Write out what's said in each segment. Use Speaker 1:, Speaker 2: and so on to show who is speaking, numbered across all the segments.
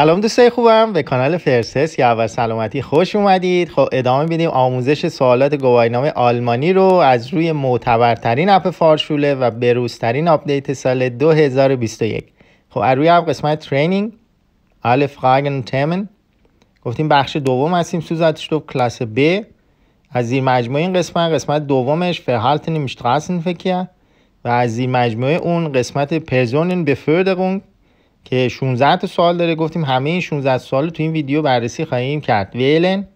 Speaker 1: سلام دوستای خوبم به کانال فرسس یا اول سلامتی خوش اومدید خب ادامه میدیم آموزش سوالات گواهینامه آلمانی رو از روی معتبرترین اپ فارشوله و بروزترین آپدیت سال 2021 خب از روی اپ قسمت ترینینگ آل فراگن تمن گفتیم بخش دوم هستیم تو کلاس ب از زیر مجموعه این قسمت قسمت دومش فرحالتنی مشتراسن فکیه و از زیر مجموعه اون قسمت پرزونن بفردرونگ که 16 تا سوال داره گفتیم همه این 16 سوال تو این ویدیو بررسی خواهیم کرد ولن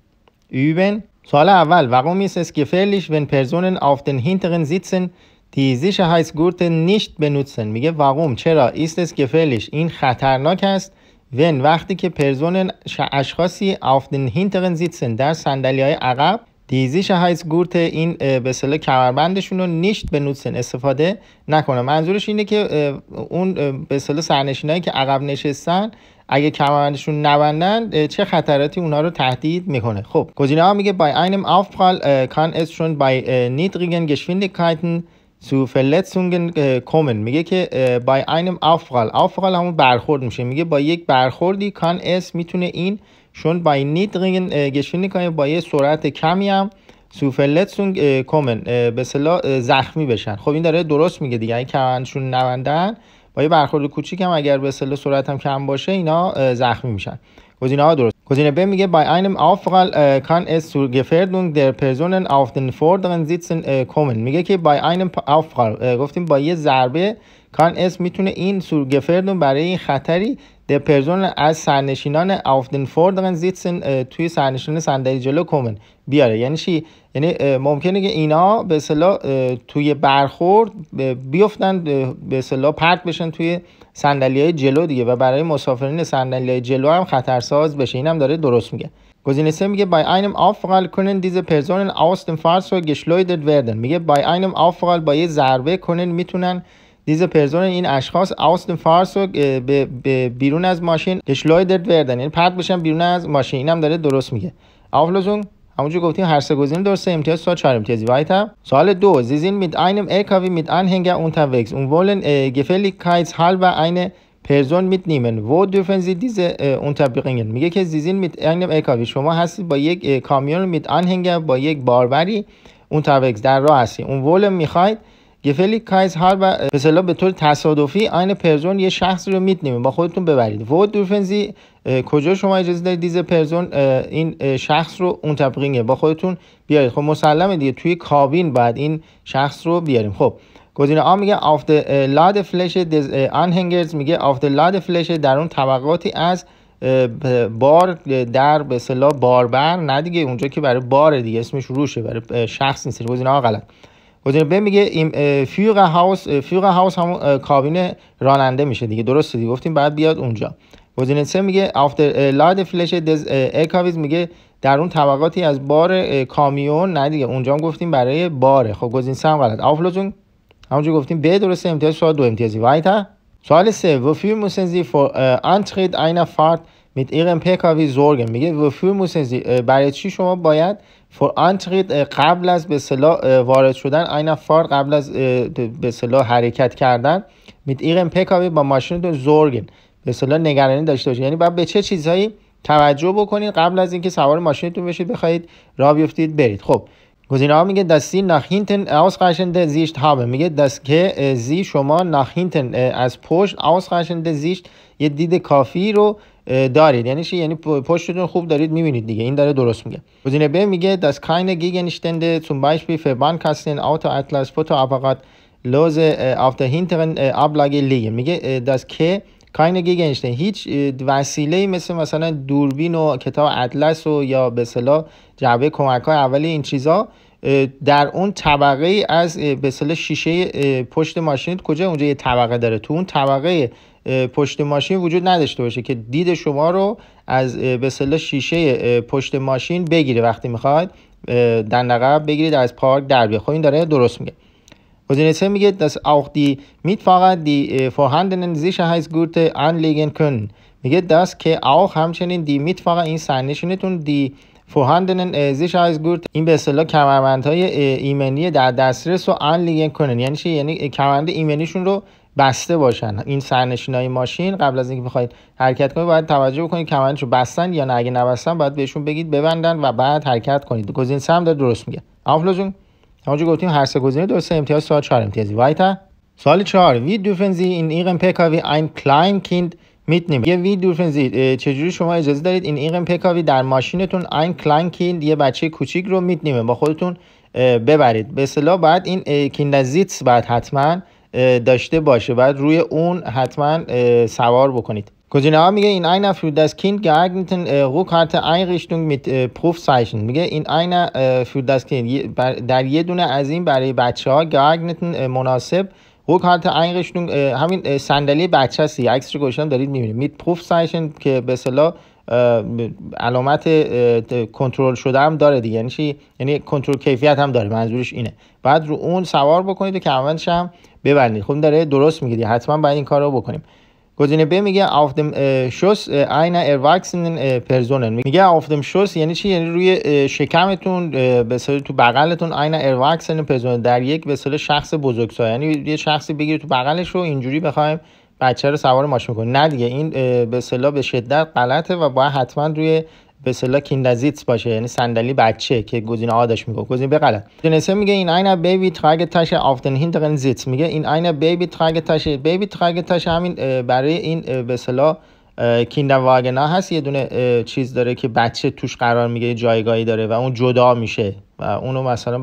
Speaker 1: üben سوال اول warum ist es gefährlich wenn Personen auf den hinteren sitzen die Sicherheitsgurte nicht benutzen میگه warum چرا ist es gefährlich این خطرناک است wenn وقتی که پرزون اشخاصی auf den hinteren sitzen در صندلی های عقب دیزیش هایز گورت این به اصطلاح کمربندشون رو نیشت به نوتسن استفاده نکنه منظورش اینه که اون به اصطلاح سرنشینایی که عقب نشستن اگه کمربندشون نبندن چه خطراتی اونا رو تهدید میکنه خب گزینه ها میگه بای einem کان es شون بای نیدریگن گشویندیکایتن zu فلتسونگن میگه که با اینم افقال افقال همون برخورد میشه میگه با یک برخوردی کان اس میتونه این شون bei niedrigen geschwindigkeiten با یه سرعت کمی هم سوفلتسون کومن به زخمی بشن خب این داره درست میگه دیگه این یعنی کمندشون نوندن با یه برخورد کوچیک هم اگر به اصطلاح سرعت هم کم باشه اینا زخمی میشن گزینه ها درست گزینه ب میگه bei einem Aufprall kann es zur در der Personen auf den vorderen میگه که bei einem Aufprall گفتیم با یه ضربه کان اس میتونه این سور برای خطری در پرزون از سرنشینان فوردن زیتسن توی سرنشین صندلی جلو کومن بیاره یعنی چی یعنی ممکنه که اینا به توی برخورد بیفتن به اصطلاح پرت بشن توی سندلی های جلو دیگه و برای مسافرین سندلی های جلو هم خطرساز بشه اینم داره درست میگه گزینه سه میگه بای einem Aufprall کنن diese Personen aus رو Fahrzeug geschleudert وردن میگه بای einem Aufprall با یه ضربه کنن میتونن Diese پرزون این اشخاص اوسن فارس رو به بیرون از ماشین گشلویدرد وردن یعنی پرد بشن بیرون از ماشین اینم داره درست میگه آفلوزون همونجور گفتیم هر سه گزینه درسته امتیاز سال چهار امتیازی وایت سوال دو زیزین mit einem تا mit اون unterwegs گفلی wollen حال و این پرزون نیمن و dürfen sie اون eh, unterbringen میگه که زیزین اینم einem کاوی شما هستید با یک کامیون mit Anhänger با یک باربری unterwegs در راه هستی اون ولن میخواید گفلی کایز هر و مثلا به طور تصادفی آین پرزون یه شخصی رو میتنیم با خودتون ببرید و دورفنزی کجا شما اجازه دارید دیز پرزون این شخص رو اون تبقیه با خودتون بیارید خب مسلمه دیگه توی کابین بعد این شخص رو بیاریم خب گزینه آ میگه آف لاد فلش آن هنگرز میگه آف لاد فلش در اون طبقاتی از بار در به اصطلاح باربر نه دیگه اونجا که برای بار دیگه اسمش روشه برای شخص نیست گزینه آ غلط گزینه میگه این فیوغ هاوس فیوغ هاوس هم کابین راننده میشه دیگه درسته دیگه گفتیم بعد بیاد اونجا گزینه سه میگه افتر لاد فلش دز اکاویز میگه در اون طبقاتی از بار کامیون نه دیگه اونجا هم گفتیم برای باره خب گزینه سه هم غلط آفلوجون همونجا گفتیم به درسته امتیاز سوال دو امتیازی وایتا سوال سه وفیر موسنزی فور انترید اینا فارت میت ایرن پکاوی زورگن میگه وفیر موسنزی برای چی شما باید فور uh, قبل از به صلاح uh, وارد شدن اینا فار قبل از uh, به صلاح حرکت کردن میت ایرن پکاوی با ماشینتون زورگن به صلاح نگرانی داشته باشید یعنی باید به چه چیزهایی توجه بکنید قبل از اینکه سوار ماشینتون بشید بخواید راه بیفتید برید خب گزینه ها میگه دستی ناخینتن آس قشنده زیشت هابه میگه دست که زی شما ناخینتن از پشت آس قشنده زیشت یه دید کافی رو دارید یعنی چی یعنی پشتتون خوب دارید میبینید دیگه این داره درست میگه گزینه ب میگه das کاین Gegenstände zum Beispiel für Bahnkasten Auto Atlas Fotoapparat لوزه auf der hinteren Ablage liegen میگه دست که کاین گیگنشتین هیچ وسیله مثل مثلا دوربین و کتاب اطلس و یا به اصطلاح جعبه کمک های اولی این چیزا در اون طبقه از به شیشه پشت ماشینت کجا اونجا یه طبقه داره تو اون طبقه پشت ماشین وجود نداشته باشه که دید شما رو از به شیشه پشت ماشین بگیره وقتی میخواید در نقب بگیرید از پارک در بیاد خب این داره درست میگه گزینه سه میگه dass auch die Mitfahrer die vorhandenen Sicherheitsgurte anlegen können میگه دست که auch همچنین میت فقط این سرنشینتون دی از گورت این به اصطلاح کمربندهای ایمنی در دسترس رو کنن یعنی یعنی کمربند ایمنیشون رو بسته باشن این سرنشین های ماشین قبل از اینکه بخواید حرکت کنید باید توجه بکنید رو بستن یا نه اگه نبستن باید بهشون بگید ببندن و بعد حرکت کنید گزین سم داره درست میگه آفلو جون همونجا گفتیم هر سه گزینه درست امتیاز سوال 4 امتیازی وایتا سوال 4 وی دوفنزی این ایغن پکاوی ein کیند میتنیم یه وی دوفنزی چجوری شما اجازه دارید این ایغن پکاوی در ماشینتون این کلاین کیند یه بچه کوچیک رو mitnehmen با خودتون ببرید به اصطلاح باید این کیندزیتس بعد حتماً داشته باشه بعد روی اون حتما سوار بکنید گزینه ها میگه این einer کیند گاگنتن رو کارت Ruckarte میت پروف سایشن. میگه این اینا für das در یه دونه از این برای بچه ها گاگنتن مناسب رو کارت اینرشتون همین صندلی بچه عکس رو گوشن دارید میبینید میت پروف سایشن که به اصطلاح علامت کنترل شده هم داره دیگه یعنی یعنی کنترل کیفیت هم داره منظورش اینه بعد رو اون سوار بکنید و کمربندش هم ببندید خب داره درست میگه حتما باید این کار رو بکنیم گزینه ب میگه آفدم شوس اینا اروکسن پرزونن میگه آفدم شوس یعنی چی یعنی روی شکمتون به تو بغلتون اینا اروکسن پرزونن در یک به شخص بزرگسال یعنی یه شخصی بگیره تو بغلش رو اینجوری بخوایم بچه رو سوار ماشین کنیم نه دیگه این به به شدت غلطه و باید حتما روی به اصطلاح کیندزیتس باشه یعنی صندلی بچه که گزینه آدش میگه گزینه غلط جنسه میگه این اینا بیبی تراگ تاش آفتن هینترن زیتس میگه این اینا بیبی تراگ تاش بیبی تراگ تاش همین برای این به اصطلاح کیندواگنا واگنا هست یه دونه چیز داره که بچه توش قرار میگه جایگاهی داره و اون جدا میشه و اونو مثلا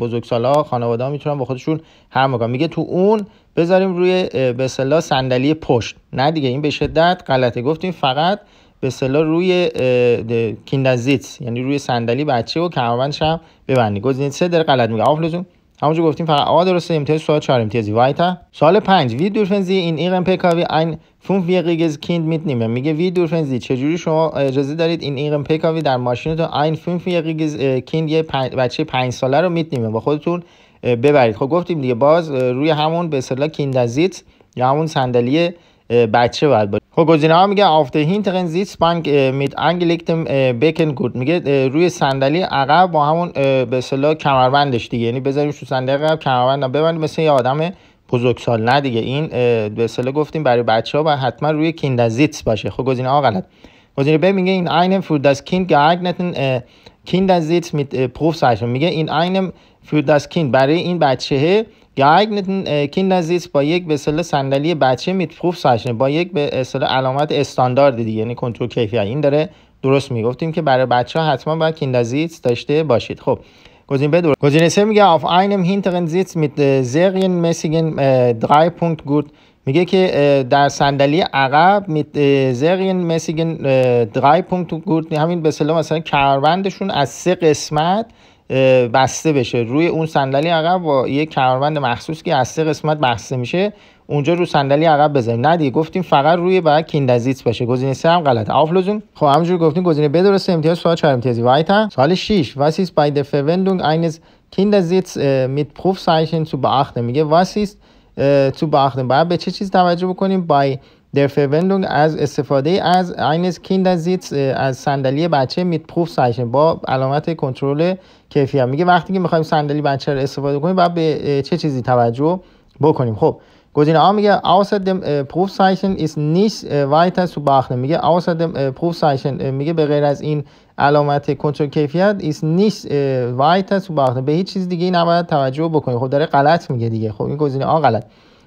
Speaker 1: بزرگسالا خانواده ها میتونن با خودشون هر مکان میگه تو اون بذاریم روی به صلاح صندلی پشت نه دیگه این به شدت غلطه گفتیم فقط به اصطلاح روی کیندازیت یعنی روی صندلی بچه و کمربندش هم ببندید گزینه سه در غلط میگه جون همونجور گفتیم فقط آ درسته امتیاز سوال 4 امتیازی وایتا سوال 5 وی دورفنزی این ایقن پکاوی این فون ویقیگز کیند میتنیمه میگه وی دورفنزی چجوری شما اجازه دارید این ایقن پکاوی در ماشینتون این فون ویقیگز کیند یه پنج بچه 5 ساله رو نیمه با خودتون ببرید خب گفتیم دیگه باز روی همون به اصطلاح کیندازیت یا همون صندلی بچه باید باشه خب گزینه ها میگه آفته میت انگلیکتم میگه روی صندلی عقب با همون به اصطلاح کمربندش دیگه یعنی بذاریمش تو صندلی عقب کمربند ببندیم مثل یه آدم سال نه دیگه این به گفتیم برای بچه ها و حتما روی کیندزیتس باشه خب گزینه ها غلط گزینه ب میگه این اینم فور داس کیند گاگنتن میت میگه این اینم فور کیند برای این بچهه. geeigneten Kindersitz با یک به اصطلاح صندلی بچه میتپروف ساشنه با یک به علامت استاندارد دیگه یعنی کنترل کیفیت این داره درست میگفتیم که برای بچه ها حتما باید کیندازیتس داشته باشید خب گزینه بدور گزینه سه میگه auf einem hinteren Sitz mit serienmäßigen میگه که در صندلی عقب mit serienmäßigen drei Punkt gut همین به مثلا کاروندشون از سه قسمت بسته بشه روی اون صندلی عقب با یه کمربند مخصوص که از سه قسمت بسته میشه اونجا رو صندلی عقب بزنیم ندی گفتیم فقط روی بعد کیندازیت باشه گزینه سه هم غلطه آفلوزون خب همونجور گفتیم گزینه ب درسته امتیاز سوال 4 امتیازی وایتا سوال 6 was ist bei der verwendung eines kindersitz mit prüfzeichen zu beachten میگه was ist zu beachten باید به چه چیز توجه بکنیم by در Verwendung از استفاده از eines Kindersitz از صندلی بچه mit سایشن با علامت کنترل کیفیت میگه وقتی که میخوایم صندلی بچه رو استفاده کنیم باید به چه چیزی توجه بکنیم خب گزینه ها میگه سایشن از ist nicht weiter zu beachten میگه پروف سایشن میگه به غیر از این علامت کنترل کیفیت ist nicht weiter zu beachten به هیچ چیز دیگه نباید توجه بکنیم خب داره غلط میگه دیگه خب این گزینه آ غلط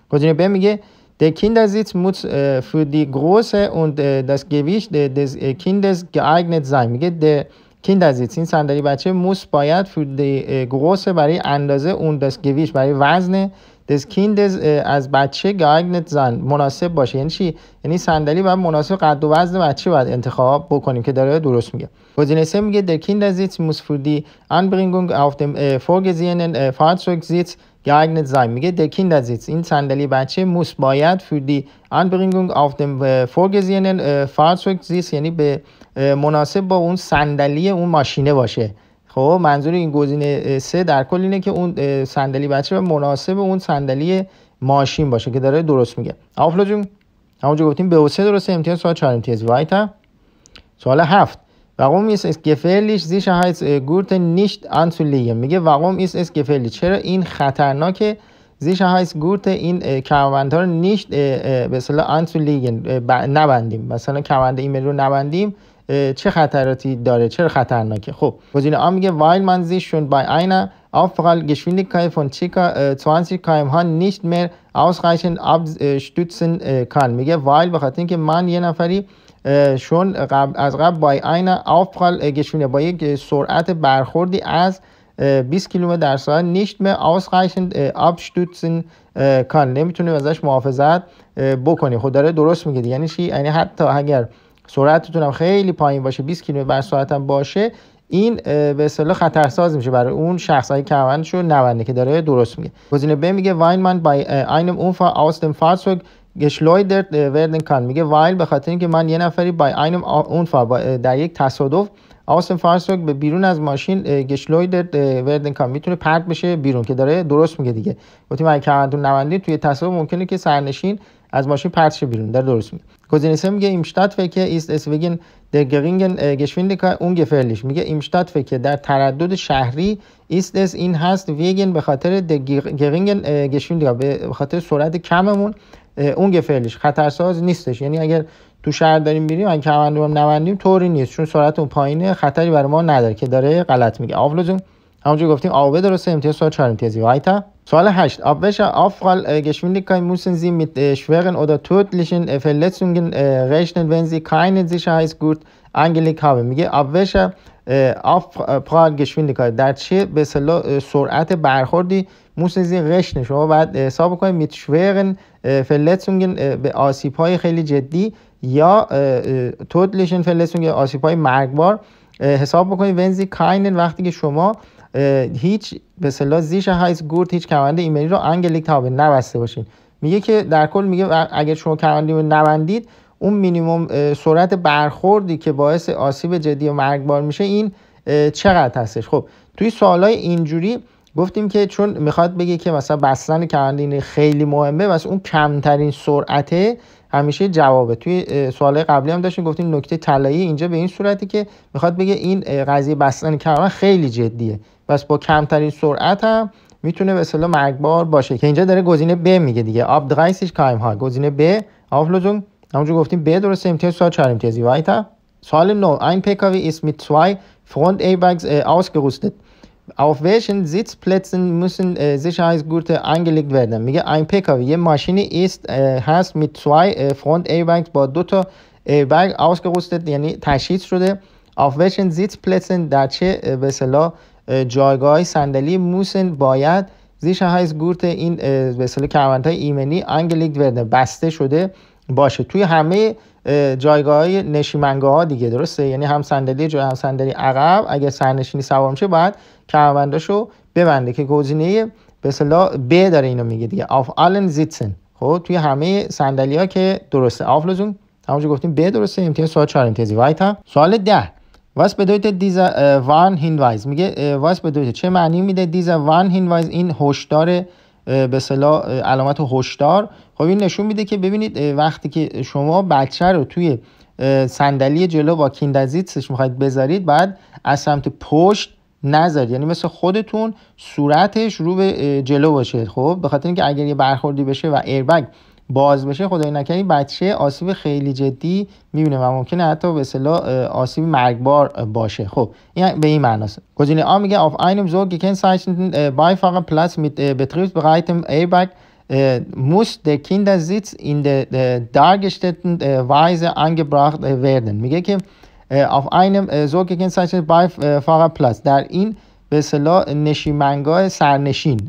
Speaker 1: گزینه ب میگه Der Kindersitz muss äh, für die Größe und äh, das Gewicht äh, des Kindes geeignet sein. میگه der Kindersitz in Sandali بچه muss باید für die Größe برای اندازه und das Gewicht برای وزن des Kindes als بچه geeignet sein مناسب باشه یعنی چی یعنی صندلی باید مناسب قد و وزن بچه باید انتخاب بکنیم که داره درست میگه گزینه میگه der Kindersitz muss für die Anbringung auf dem vorgesehenen Fahrzeugsitz Geeignet sein. میگه der Kindersitz. این صندلی بچه موس باید für die Anbringung auf dem äh, vorgesehenen Fahrzeug زیس یعنی به مناسب با اون صندلی اون ماشینه باشه. خب منظور این گزینه سه در کل اینه که اون صندلی بچه مناسب اون صندلی ماشین باشه که داره درست میگه. آفلو جون همونجا گفتیم به سه درسته امتیاز سوال 4 امتیاز وایتا. سوال هفت Warum ist es gefährlich? گورت nicht anzulegen. میگه warum چرا این خطرناکه گورت این کمانده رو nicht به نبندیم مثلا کمانده ایمیل رو نبندیم چه خطراتی داره چرا خطرناکه خب گزینه آ میگه weil man sich schon bei einer Aufprallgeschwindigkeit von 20 km/h nicht mehr ausreichend میگه weil من یه نفری شون قبل از قبل بای عین آفقال گشونه با یک سرعت برخوردی از 20 کیلومتر در ساعت نیشت به آب شدودسن کان نمیتونه ازش محافظت بکنی خود خب داره درست میگه یعنی چی یعنی حتی اگر سرعتتون هم خیلی پایین باشه 20 کیلومتر بر ساعت هم باشه این به اصطلاح خطرساز میشه برای اون شخص های کمرنشو نونده که داره درست میگه گزینه ب میگه واینمان بای اینم اونفا آستن فارسوگ گشلویدر وردن کان میگه وایل به خاطر اینکه من یه نفری با اینم اون در یک تصادف آسن فارسوگ به بیرون از ماشین گشلویدر وردن کان میتونه پرت بشه بیرون که داره درست میگه دیگه گفتیم اگه کمندون نوندی توی تصادف ممکنه که سرنشین از ماشین پرت شه بیرون در درست میگه گزینه سه میگه ایمشتات فکه ایست اس وگن در گرینگن گشوینده اون گفرلیش میگه ایمشتات فکه در تردد شهری ایست اس این هست وگن به خاطر در گرینگن به خاطر سرعت کممون اونگه فعلیش خطرساز نیستش یعنی اگر تو شهر داریم میریم اگه کمندوم نوندیم طوری نیست چون سرعت اون پایینه خطری برای ما نداره که داره غلط میگه آفلوزون همونجور گفتیم آبه درسته امتیاز سوال چهار امتیازی وایتا سوال هشت آبش آفغال گشوینdigkeit müssen شوغن میت schweren oder tödlichen Verletzungen rechnen wenn sie keine Sicherheitsgurt angelegt haben میگه آبش آف گشوینیکای در چه به سرعت برخوردی موسیزی از شما باید حساب کنید میتشورن فلتسونگن به آسیب های خیلی جدی یا تودلشن فلتسونگن آسیب های مرگبار حساب بکنید ونزی کاینن وقتی که شما هیچ به اصطلاح زیش هایس گورت هیچ کمند ایمنی رو انگلیک تابه نبسته باشین میگه که در کل میگه اگر شما رو نبندید اون مینیموم سرعت برخوردی که باعث آسیب جدی و مرگبار میشه این چقدر هستش خب توی سوالای اینجوری گفتیم که چون میخواد بگه که مثلا بستن کرندین خیلی مهمه واسه اون کمترین سرعته همیشه جوابه توی سوال قبلی هم داشتیم گفتیم نکته طلایی اینجا به این صورتی که میخواد بگه این قضیه بستن کمربند خیلی جدیه پس با کمترین سرعت هم میتونه به مرگبار باشه که اینجا داره گزینه ب میگه دیگه آب کایم ها گزینه ب آفلوزون همونجور گفتیم به درسته امتیاز سوال چهار امتیازی weiter سوال 9 این PKW است mit zwei Front ای äh, ausgerüstet auf welchen Sitzplätzen müssen äh, Sicherheitsgurte angelegt werden میگه این PKW یه ماشینی است هست mit zwei فرونت äh, Front Airbags با دو تا ایربگ ausgerüstet یعنی تشخیص شده auf زیت Sitzplätzen در چه به اصطلاح جایگاه صندلی موسن باید زیشه گورت این به اصطلاح ایمنی بسته شده باشه توی همه جایگاه های نشیمنگاه ها دیگه درسته یعنی هم صندلی جو، هم صندلی عقب اگه سرنشینی سوار میشه باید رو ببنده که گزینه به اصطلاح ب داره اینو میگه دیگه آف آلن زیتسن خب توی همه صندلی ها که درسته آف لوزون همونجا گفتیم ب درسته امتیاز سوال 4 امتیاز وایتا سوال 10 واس بدویت دیز وان هینوایز میگه واس بدویت چه معنی میده دیز وان هینوایز این هشدار به صلاح علامت هشدار خب این نشون میده که ببینید وقتی که شما بچه رو توی صندلی جلو با کیندازیتسش میخواید بذارید بعد از سمت پشت نذارید یعنی مثل خودتون صورتش رو به جلو باشه خب به خاطر اینکه اگر یه برخوردی بشه و ایربگ باز بشه خدای این بچه آسیب خیلی جدی میبینه و ممکنه حتی به اصطلاح آسیب مرگبار باشه خب این به این معناست گزینه آ میگه اف اینم زوگ کن سایشن بای پلاس میت بتریبس برایت ای بک موس د کیندا زیتس این د دارگشتتن وایز انگبراخت وردن میگه که اف اینم زوگ کن سایشن بای پلاس در این به اصطلاح نشیمنگاه سرنشین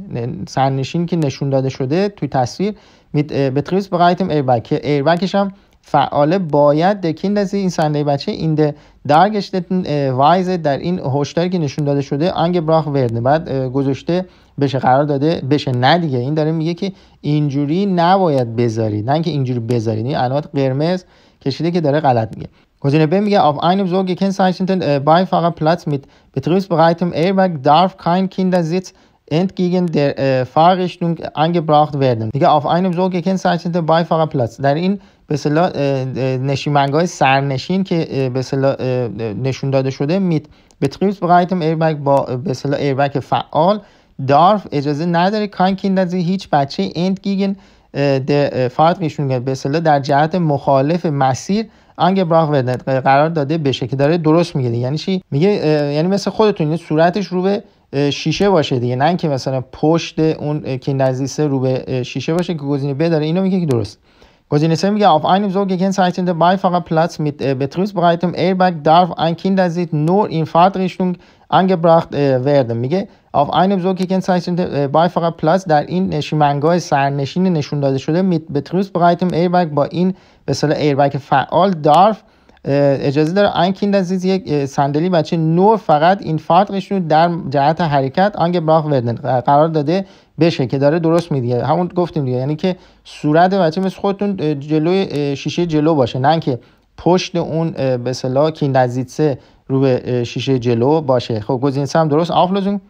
Speaker 1: سرنشین که نشون داده شده توی تصویر بتریس برایتم برایت ایربگ که ایربگش هم فعاله باید دکین دزی این سنده بچه این ده درگش وایز در این هشداری که نشون داده شده آنگ براخ ورده بعد گذاشته بشه قرار داده بشه نه دیگه این داره میگه که اینجوری نباید بذارید نه اینکه اینجوری بذارید این علامت قرمز کشیده که داره غلط میگه گزینه ب میگه auf einem میت بتریس Beifahrerplatz ای بک دارف darf kein Kindersitz entgegen der äh, Fahrrichtung angebracht werden دیگه auf einem so gekennzeichneten Beifahrerplatz در این به اصطلاح نشیمنگ های سرنشین که به اصطلاح نشون داده شده میت betriebsbereitem Airbag با به اصطلاح ایربگ فعال darf اجازه نداره kein Kind هیچ بچه entgegen äh, der äh, Fahrtrichtung به اصطلاح در جهت مخالف مسیر angebracht werden قرار داده بشه که داره درست میگه یعنی چی میگه یعنی مثل خودتون صورتش رو به شیشه باشه دیگه نه اینکه مثلا پشت اون که نزدیسه رو به شیشه باشه که گزینه ب داره اینو میگه که درست گزینه سه میگه auf einem so gekennzeichneten Beifahrer Platz mit betriebsbereitem Airbag darf ein Kindersitz nur in Fahrtrichtung angebracht werden میگه auf einem so gekennzeichneten Beifahrer Platz در این شیمنگاه سرنشین نشون داده شده mit betriebsbereitem Airbag با این به اصطلاح ایربگ فعال darf اجازه داره انکین عزیز یک صندلی بچه نو فقط این فرقشون در جهت حرکت آنگ براخ وردن قرار داده بشه که داره درست میدیه همون گفتیم دیگه یعنی که صورت بچه مثل خودتون جلوی شیشه جلو باشه نه که پشت اون به اصطلاح کیندازیتسه رو به شیشه جلو باشه خب گزینه هم درست آفلوزون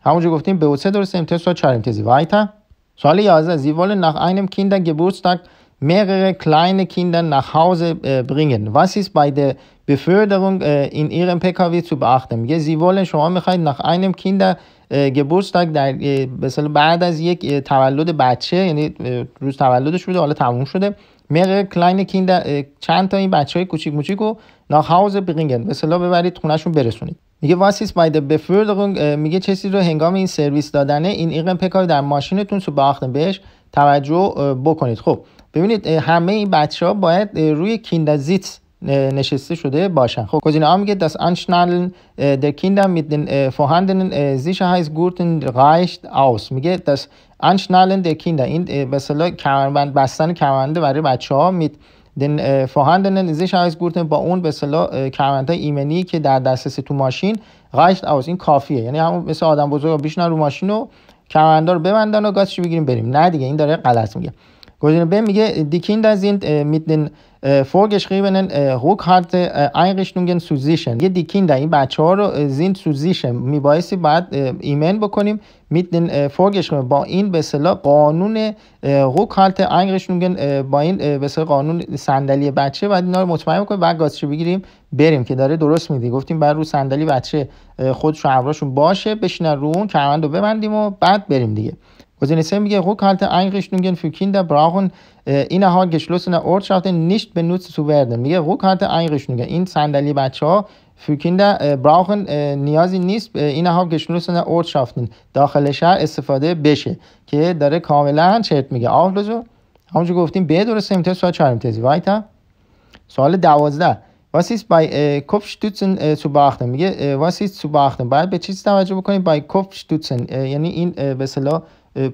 Speaker 1: همونجا گفتیم به اوسه درست امتیاز و چهار امتیازی وایتا سوال 11 زیوال ناخ einem Kindergeburtstag mehrere kleine Kinder nach Hause äh, bringen. Was ist bei der Beförderung äh, in ihrem Pkw zu beachten? Ja, sie wollen شما میخواید nach einem Kindergeburtstag äh, در مثلا äh, بعد از یک äh, تولد بچه یعنی روز تولدش بوده حالا تموم شده mehrere kleine Kinder چند تا این بچه های کوچیک موچیک رو nach Hause bringen مثلا ببرید خونشون برسونید میگه واسیس باید بفردرون میگه چیزی رو هنگام این سرویس دادنه این ایقن پکاوی در ماشینتون سو باختن بهش توجه بکنید خب ببینید همه این بچه ها باید روی کیندازیت نشسته شده باشن خب گزینه ها میگه das در der Kinder mit den vorhandenen گورتن reicht aus میگه دست anschnallen der Kinder این به اصطلاح کمربند بستن کمربند برای بچه ها فوهندن den vorhandenen گورتن با اون به اصطلاح ایمنی که در دسترس تو ماشین غایشت این کافیه یعنی همون مثل آدم بزرگ بیشتر رو ماشین رو کمندار رو ببندن و گازشو بگیریم بریم نه دیگه این داره غلط میگه Gosine B میگه die Kinder sind äh, mit den äh, vorgeschriebenen äh, Rückhalteeinrichtungen zu sichern. یه دی Kinder این بچه ها رو sind zu sichern. میبایستی باید ایمن بکنیم mit den vorgeschriebenen با این به صلاح قانون Rückhalteeinrichtungen با این به صلاح قانون صندلی بچه باید اینا رو مطمئن کنیم بعد گازشو بگیریم بریم که داره درست میدی گفتیم بعد رو صندلی بچه خودشون همراهشون باشه بشینن رو اون کمند رو ببندیم و بعد بریم دیگه Osinissem Rückhalteeinrichtungen für Kinder brauchen äh, innerhalb geschlossener Ortschaften nicht benutzt zu werden. Mir Rückhalteeinrichtungen in Sandali für Kinder äh, brauchen äh, نیازی نیست äh, innerhalb geschlossener Ortschaften داخل شهر استفاده بشه که داره کاملا چرت میگه آفلوزو همونجور گفتیم به درسته امتیاز سوال چهار امتیاز وایتا سوال دوازده Was ist bei äh, Kopfstützen äh, zu beachten? Äh, was ist zu beachten? باید به چیز توجه بکنیم bei Kopfstützen یعنی این به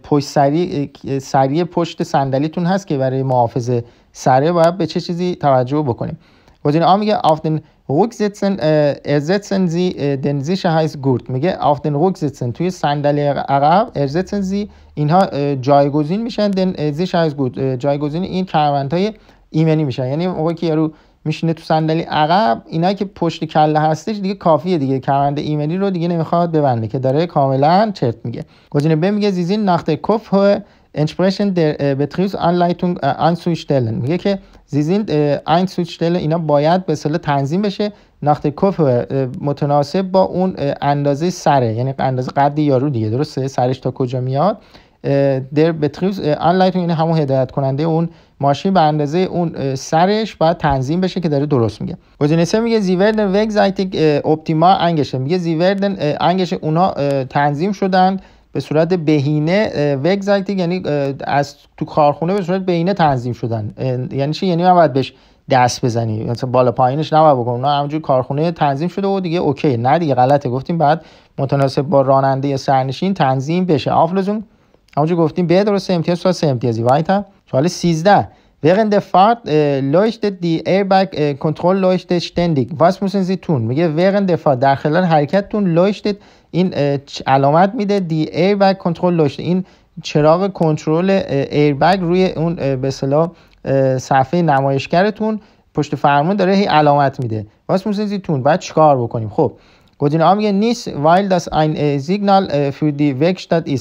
Speaker 1: پشت سری سری پشت صندلیتون هست که برای محافظ سره باید به چه چیزی توجه بکنیم گزینه آ میگه auf den زی ersetzen Sie den Sicherheitsgurt میگه آفتن den زیتسن توی صندلی عقب ersetzen زی اینها جایگزین میشن den Sicherheitsgurt جایگزین این های ایمنی میشن یعنی موقعی که یارو میشینه تو صندلی عقب اینا که پشت کله هستش دیگه کافیه دیگه کمند ایمنی رو دیگه نمیخواد ببنده که داره کاملا چرت میگه گزینه ب میگه زیزین نخت کف انسپرشن در بتریس آن ان آن میگه که زیزین آن سویشتلن اینا باید به صلاح تنظیم بشه ناخت کف متناسب با اون اندازه سره یعنی اندازه قد یارو دیگه درسته سرش تا کجا میاد در بتریوس انلایتون یعنی همون هدایت کننده اون ماشین به اندازه اون سرش باید تنظیم بشه که داره درست میگه گزینه میگه زیوردن وگزایت اپتیما انگشه میگه زیوردن انگش اونا تنظیم شدن به صورت بهینه وگزایت یعنی از تو کارخونه به صورت بهینه تنظیم شدن یعنی چی یعنی من باید بهش دست بزنی مثلا بالا پایینش نباید بکن اونا همجور کارخونه تنظیم شده و دیگه اوکی نه دیگه غلطه گفتیم بعد متناسب با راننده یا سرنشین تنظیم بشه آفلزون همونجور گفتیم به درست امتیاز تا سه امتیازی وایت هم سوال 13 Während der Fahrt دی äh, leuchtet die Airbag-Kontrollleuchte äh, ständig. Was müssen Sie tun? میگه während der Fahrt در خلال حرکتتون leuchtet این äh, علامت میده دی ایربگ کنترول لاشته این چراغ کنترل ایربگ äh, روی اون به اصطلاح صفحه نمایشگرتون پشت فرمون داره هی علامت میده واسه موسیزی تون باید چیکار بکنیم خب آم میگه نیست وایل دست این سیگنال فور دی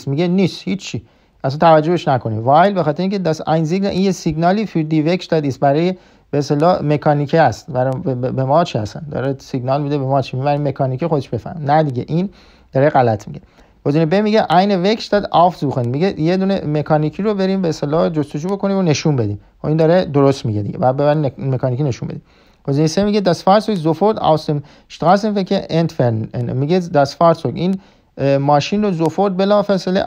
Speaker 1: میگه نیست هیچی اصلا توجهش نکنیم وایل بخاطر اینکه داس این سیگنال این یه سیگنالی فور دی Werkstatt ایست برای به اصطلاح مکانیکه است برای به ما چی هستن داره سیگنال میده به ما چی میبره مکانیکی خودش بفهم نه دیگه این داره غلط میگه بودین ب میگه این وکشتاد زوخن میگه یه دونه مکانیکی رو بریم به اصطلاح جستجو بکنیم و نشون بدیم و این داره درست میگه دیگه بعد ببرین مکانیکی نشون بدیم گزینه سه میگه Fahrzeug aus dem Straßenverkehr فکر انتفرن میگه دست Fahrzeug این ماشین رو زفوت بلا فاصله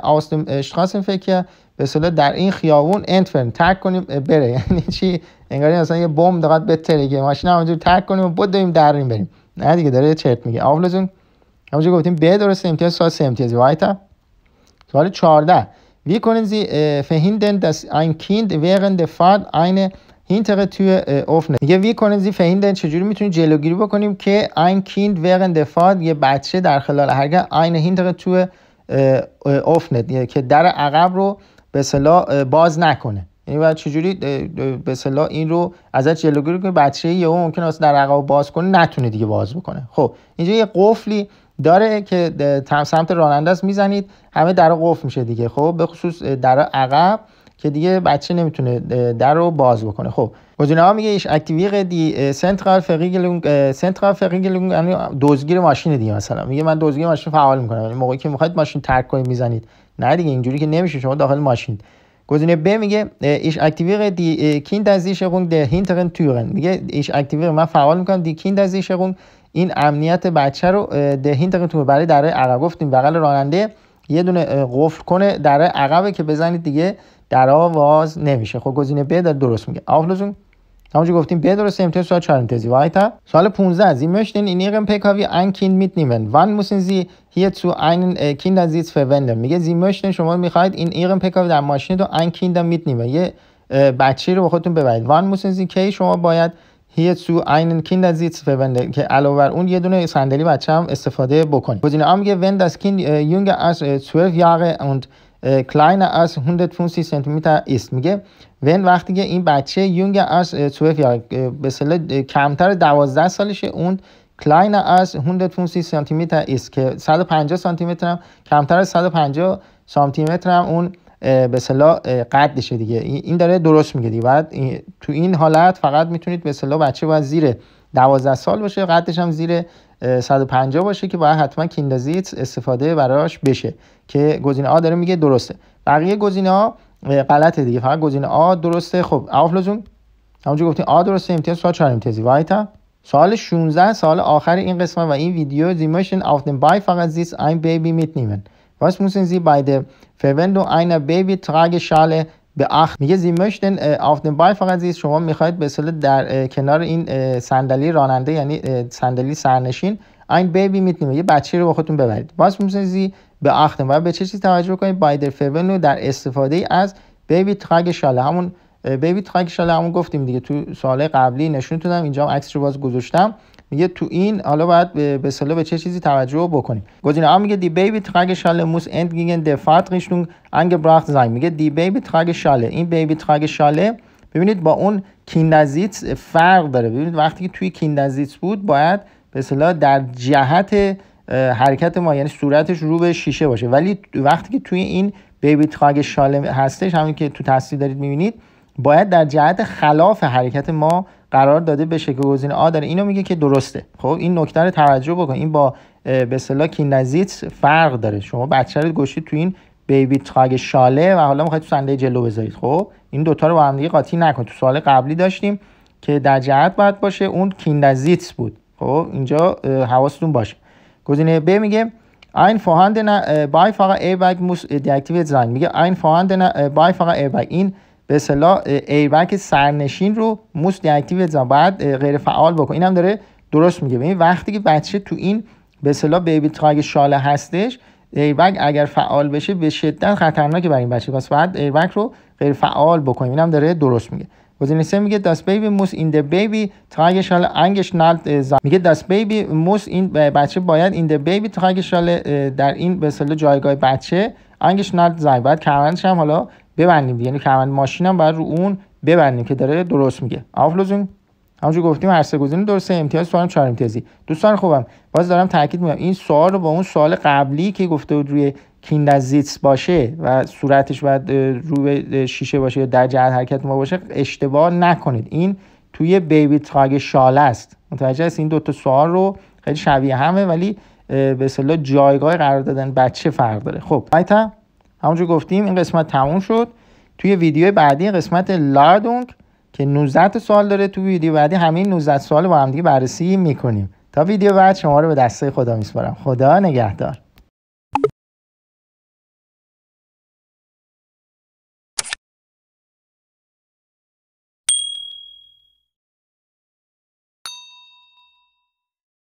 Speaker 1: فکر به در این خیابون انتفرن ترک کنیم بره یعنی چی انگار اصلا یه بمب دقت به که ماشین همونجور ترک کنیم و در این بریم نه دیگه داره چرت میگه آفلزون همونجور گفتیم به درست امتیاز سال سه وایتا 14 Wie können Sie verhindern, ein Kind während der Fahrt این تقه توی افنه یه وی زیفه زی فهیندن چجوری میتونید جلوگیری بکنیم که این کیند ورن دفاد یه بچه در خلال هرگه این این تقه توی افنه که در عقب رو به صلاح باز نکنه یعنی باید چجوری به صلاح این رو از جلوگیری کنیم بچه یه ممکن است در عقب باز کنه نتونه دیگه باز بکنه خب اینجا یه قفلی داره که سمت راننده است میزنید همه در قفل میشه دیگه خب به خصوص در عقب که دیگه بچه نمیتونه در رو باز بکنه خب گزینه ها میگه ایش اکتیویق دی سنترال فریگلونگ سنترال فریگلونگ یعنی ماشین دیگه مثلا میگه من دوزگیر ماشین فعال میکنم یعنی موقعی که میخواید ماشین ترک کنید میزنید نه دیگه اینجوری که نمیشه شما داخل ماشین گزینه ب میگه ایش اکتیویره دی کیندازیشرون در هینترن تورن میگه ایش اکتیویق من فعال میکنم دی کیندازیشرون این امنیت بچه رو دهین هینترن تورن برای در عقب گفتیم بغل راننده یه دونه قفل کنه در عقبه که بزنید دیگه در آواز نمیشه خب گزینه ب درست میگه آفلوزون همونجا گفتیم ب درسته امتحان سوال 4 امتیازی وایتا سوال 15 زی این in ihrem PKW ein Kind mitnehmen wann müssen sie hierzu einen äh, Kindersitz verwenden میگه زی möchten شما میخواید in ihrem PKW در ماشین تو ein Kind یه بچی رو با خودتون ببرید وان müssen sie کی شما باید hierzu einen Kindersitz verwenden که علاوه اون یه دونه صندلی بچه هم استفاده بکنید گزینه A میگه wenn das Kind jünger als 12 Jahre und کلاین از 150 سانتی متر است میگه ون وقتی که این بچه یونگ از 12 یا به اصطلاح äh, کمتر 12 سالشه اون کلاین از 150 سانتی متر است که 150 سانتی متر کمتر از 150 سانتی متر اون äh, به اصطلاح äh, قدشه دیگه این داره درست میگه دیگه تو این حالت فقط میتونید به بچه باید زیر 12 سال باشه قدش هم زیر 150 باشه که باید حتما کیندازیت استفاده براش بشه که گزینه آ داره میگه درسته بقیه گزینه ها غلطه دیگه فقط گزینه آ درسته خب آفلزون همونجا گفتین آ درسته امتیاز سوال 4 امتیازی وایتا سوال 16 سال آخر این قسمت و این ویدیو زیماشن آف دم بای فقط زیس ein baby mitnehmen was müssen زی بای der verwendung einer baby تراگ شاله به اخ میگه زی مشتن بای فقط زیست شما میخواید به اصطلاح در کنار این صندلی راننده یعنی صندلی سرنشین این بیبی میتونیم یه بچه رو با خودتون ببرید باز زی به اختم و به چه چیزی توجه کنید بایدر در رو در استفاده از بیبی تراگ شاله همون بیبی تراگ شاله همون گفتیم دیگه تو سال قبلی نشون دادم اینجا عکس رو باز گذاشتم میگه تو این حالا باید به به چه چیزی توجه بکنیم گزینه میگه دی بیبی تراگ شاله موس اند گینگن د میگه دی بیبی تراگ شاله این بیبی تراگ شاله ببینید با اون کیندازیت فرق داره ببینید وقتی که توی کیندازیت بود باید به در جهت حرکت ما یعنی صورتش رو به شیشه باشه ولی وقتی که توی این بیبی تراگ شاله هستش همین که تو تصویر دارید میبینید باید در جهت خلاف حرکت ما قرار داده به شکل گزینه آ داره اینو میگه که درسته خب این نکته رو توجه بکن این با به اصطلاح کینزیت فرق داره شما بچه رو گوشید تو این بیبی تاگ شاله و حالا میخواید تو صندلی جلو بذارید خب این دوتا رو با هم دیگه قاطی نکن تو سوال قبلی داشتیم که در جهت باید باشه اون کیندزیت بود خب اینجا حواستون باشه گزینه ب میگه این فاهند بای فقط ای موس دیاکتیویت زنگ میگه این بای فقط ای این به اصطلاح سرنشین رو موس دی الزام باید غیر فعال بکن اینم داره درست میگه ببین یعنی وقتی که بچه تو این به اصطلاح بیبی تاگ شاله هستش ایربک اگر فعال بشه به شدت خطرناکه برای این بچه پس باید رو غیر فعال بکن اینم داره درست میگه گزینه سه میگه داس بیبی موس این دی بیبی تاگ شال انگش نال میگه داس بیبی موس این بچه باید این دی بیبی تاگ شال در این به اصطلاح جایگاه بچه انگش نال زای باید هم حالا ببندیم یعنی کمند ماشین هم باید رو اون ببندیم که داره درست میگه آفلوزون همونجور گفتیم هر سه گزینه درسته امتیاز سوالم چهار امتیازی دوستان خوبم باز دارم تاکید میکنم این سوال رو با اون سوال قبلی که گفته بود روی کیندزیتس باشه و صورتش باید روی شیشه باشه یا در جهت حرکت ما باشه اشتباه نکنید این توی بیبی تاگ شاله است متوجه است این دوتا سوال رو خیلی شبیه همه ولی به اصطلاح جایگاه قرار دادن بچه فرق داره خب همونجور گفتیم این قسمت تموم شد توی ویدیو بعدی قسمت لاردونگ که 19 تا سوال داره توی ویدیو بعدی همین 19 سوال با هم دیگه بررسی میکنیم تا ویدیو بعد شما رو به دسته خدا میسپارم خدا نگهدار